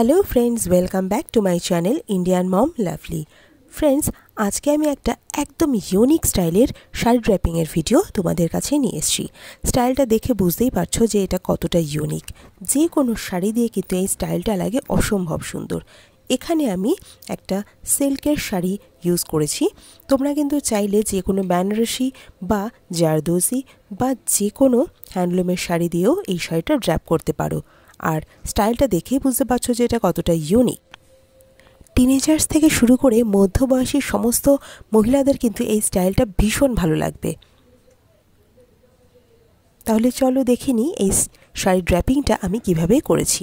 Hello friends welcome back to my channel Indian mom lovely friends আজকে আমি একটা একদম ইউনিক স্টাইলের শাড়ি ড্র্যাপিংয়ের ভিডিও তোমাদের কাছে নিয়ে এসেছি স্টাইলটা দেখে বুঝতেই পারছো যে এটা কতটা ইউনিক যে কোনো শাড়ি দিয়ে কিন্তু এই স্টাইলটা লাগে অসম্ভব সুন্দর এখানে আমি একটা সিল্কের শাড়ি ইউজ করেছি তোমরা কিন্তু চাইলে যে কোনো ব্যানারসি বা জারদোজি বা যে কোনো হ্যান্ডলুমের শাড়ি দিয়েও এই শাড়িটা ড্র্যাপ করতে পারো আর স্টাইলটা দেখেই বুঝতে পারছো যে এটা কতটা ইউনিক টিনেজার্স থেকে শুরু করে মধ্যবয়সী সমস্ত মহিলাদের কিন্তু এই স্টাইলটা ভীষণ ভালো লাগবে তাহলে চলো দেখে নিই এই শাড়ি ড্র্যাপিংটা আমি কিভাবে করেছি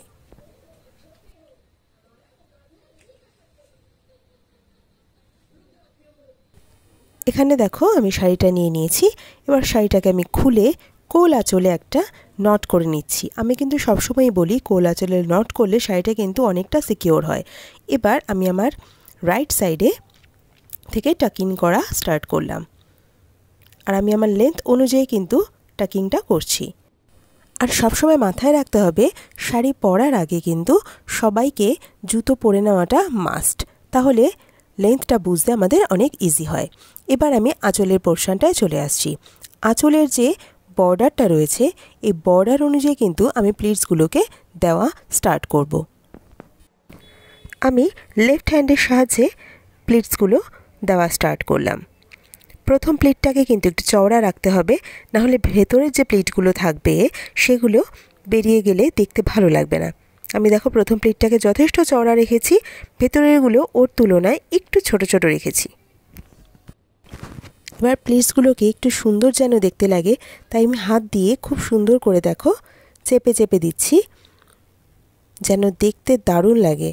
এখানে দেখো আমি শাড়িটা নিয়ে নিয়েছি এবার শাড়িটাকে আমি খুলে কোল আঁচলে একটা নট করে নিচ্ছি আমি কিন্তু সবসময় বলি কোল আঁচলে নট করলে শাড়িটা কিন্তু অনেকটা সিকিওর হয় এবার আমি আমার রাইট সাইডে থেকে টাকিং করা স্টার্ট করলাম আর আমি আমার লেন্থ অনুযায়ী কিন্তু টাকিংটা করছি আর সবসময় মাথায় রাখতে হবে শাড়ি পরার আগে কিন্তু সবাইকে জুতো পরে নেওয়াটা মাস্ট তাহলে লেন্থটা বুঝতে আমাদের অনেক ইজি হয় এবার আমি আঁচলের পোর্শনটায় চলে আসছি আঁচলের যে বর্ডারটা রয়েছে এই বর্ডার অনুযায়ী কিন্তু আমি প্লিটসগুলোকে দেওয়া স্টার্ট করব। আমি লেফট হ্যান্ডের সাহায্যে প্লিটসগুলো দেওয়া স্টার্ট করলাম প্রথম প্লেটটাকে কিন্তু একটু চওড়া রাখতে হবে নাহলে ভেতরের যে প্লেটগুলো থাকবে সেগুলো বেরিয়ে গেলে দেখতে ভালো লাগবে না আমি দেখো প্রথম প্লেটটাকে যথেষ্ট চওড়া রেখেছি ভেতরেরগুলো ওর তুলনায় একটু ছোট ছোট রেখেছি এবার প্লেটসগুলোকে একটু সুন্দর যেন দেখতে লাগে তাই আমি হাত দিয়ে খুব সুন্দর করে দেখো চেপে চেপে দিচ্ছি যেন দেখতে দারুণ লাগে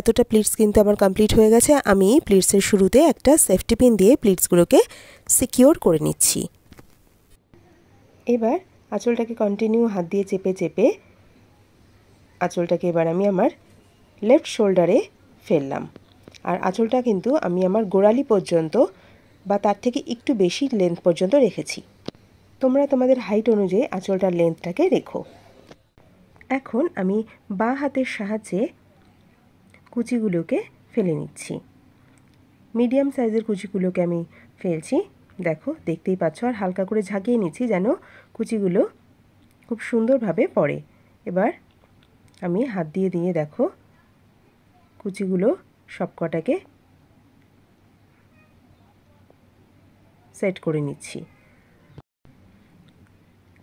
এতটা প্লিটস কিন্তু আমার কমপ্লিট হয়ে গেছে আমি প্লিটসের শুরুতে একটা সেফটি পিন দিয়ে প্লিটসগুলোকে সিকিওর করে নিচ্ছি এবার আঁচলটাকে কন্টিনিউ হাত দিয়ে চেপে চেপে আঁচলটাকে এবার আমি আমার লেফট শোল্ডারে ফেললাম আর আঁচলটা কিন্তু আমি আমার গোড়ালি পর্যন্ত বা তার থেকে একটু বেশি লেন্থ পর্যন্ত রেখেছি তোমরা তোমাদের হাইট অনুযায়ী আঁচলটার লেন্থটাকে রেখো এখন আমি বা হাতের সাহায্যে কুচিগুলোকে ফেলে নিচ্ছি মিডিয়াম সাইজের কুচিগুলোকে আমি ফেলছি দেখো দেখতেই পাচ্ছ আর হালকা করে ঝাঁকিয়ে নিচ্ছি যেন কুচিগুলো খুব সুন্দরভাবে পড়ে এবার আমি হাত দিয়ে দিয়ে দেখো কুচিগুলো সবকটাকে সেট করে নিচ্ছি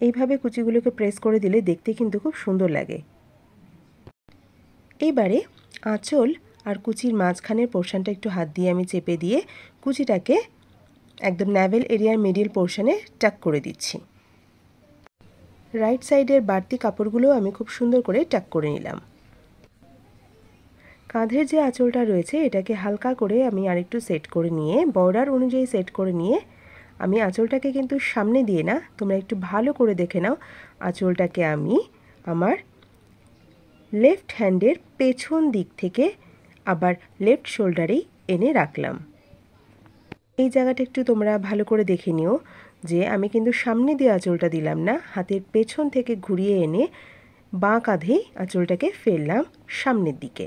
এইভাবে কুচিগুলোকে প্রেস করে দিলে দেখতে কিন্তু খুব সুন্দর লাগে এবারে আঁচল আর কুচির মাঝখানের পোর্শনটা একটু হাত দিয়ে আমি চেপে দিয়ে কুচিটাকে একদম ন্যাভেল এরিয়ার মিডিল পোর্শানে টাক করে দিচ্ছি রাইট সাইডের বাড়তি কাপড়গুলো আমি খুব সুন্দর করে টাক করে নিলাম কাঁধের যে আঁচলটা রয়েছে এটাকে হালকা করে আমি আরেকটু সেট করে নিয়ে বর্ডার অনুযায়ী সেট করে নিয়ে আমি আঁচলটাকে কিন্তু সামনে দিয়ে না তোমরা একটু ভালো করে দেখে নাও আঁচলটাকে আমি আমার লেফট হ্যান্ডের পেছন দিক থেকে আবার লেফট শোল্ডারেই এনে রাখলাম এই জায়গাটা একটু তোমরা ভালো করে দেখে নিও যে আমি কিন্তু সামনে দিয়ে আঁচলটা দিলাম না হাতের পেছন থেকে ঘুরিয়ে এনে বাঁ কাঁধেই আঁচলটাকে ফেললাম সামনের দিকে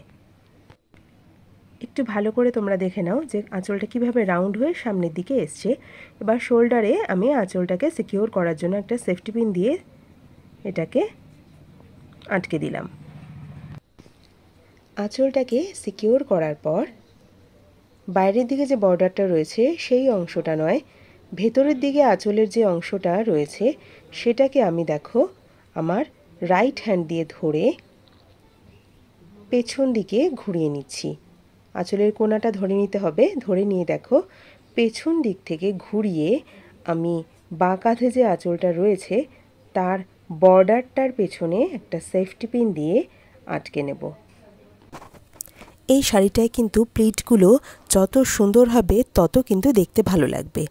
একটু ভালো করে তোমরা দেখে নাও যে আঁচলটা কিভাবে রাউন্ড হয়ে সামনের দিকে এসছে এবার শোল্ডারে আমি আঁচলটাকে সিকিওর করার জন্য একটা সেফটি পিন দিয়ে এটাকে আটকে দিলাম আঁচলটাকে সিকিওর করার পর বাইরের দিকে যে বর্ডারটা রয়েছে সেই অংশটা নয় ভেতরের দিকে আঁচলের যে অংশটা রয়েছে সেটাকে আমি দেখো আমার রাইট হ্যান্ড দিয়ে ধরে পেছন দিকে ঘুরিয়ে নিচ্ছি আঁচলের কোনাটা ধরে নিতে হবে ধরে নিয়ে দেখো পেছন দিক থেকে ঘুরিয়ে আমি বাঁকাধে কাঁধে যে আঁচলটা রয়েছে তার বর্ডারটার পেছনে একটা সেফটি পিন দিয়ে আটকে নেব এই শাড়িটায় কিন্তু প্লিটগুলো যত সুন্দর হবে তত কিন্তু দেখতে ভালো লাগবে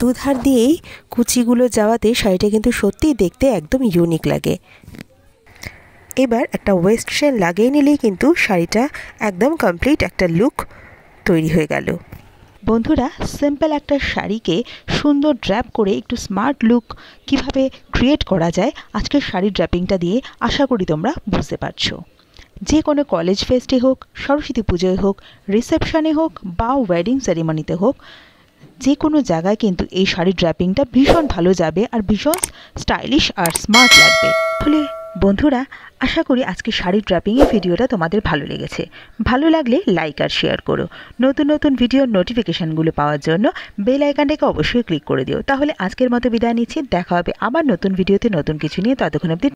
দুধার দিয়েই কুচিগুলো যাওয়াতে শাড়িটা কিন্তু সত্যিই দেখতে একদম ইউনিক লাগে এবার একটা ওয়েস্ট শেন লাগিয়ে নিলেই কিন্তু শাড়িটা একদম কমপ্লিট একটা লুক তৈরি হয়ে গেল বন্ধুরা সিম্পল একটা শাড়িকে সুন্দর ড্র্যাপ করে একটু স্মার্ট লুক কিভাবে ক্রিয়েট করা যায় আজকের শাড়ির ড্র্যাপিংটা দিয়ে আশা করি তোমরা বুঝতে পারছো যে কোনো কলেজ ফেস্টে হোক সরস্বতী পুজোয় হোক রিসেপশানে হোক বা ওয়েডিং সেরিমনিতে হোক যে কোনো জায়গায় কিন্তু এই শাড়ির ড্র্যাপিংটা ভীষণ ভালো যাবে আর ভীষণ স্টাইলিশ আর স্মার্ট লাগবে ফলে বন্ধুরা আশা করি আজকে শাড়ি ড্রাপিংয়ের ভিডিওটা তোমাদের ভালো লেগেছে ভালো লাগলে লাইক আর শেয়ার করো নতুন নতুন ভিডিওর নোটিফিকেশানগুলো পাওয়ার জন্য বেল আইকানটাকে অবশ্যই ক্লিক করে দিও তাহলে আজকের মতো বিদায় নিচ্ছি দেখা হবে আবার নতুন ভিডিওতে নতুন কিছু নিয়ে ততক্ষণ অবধি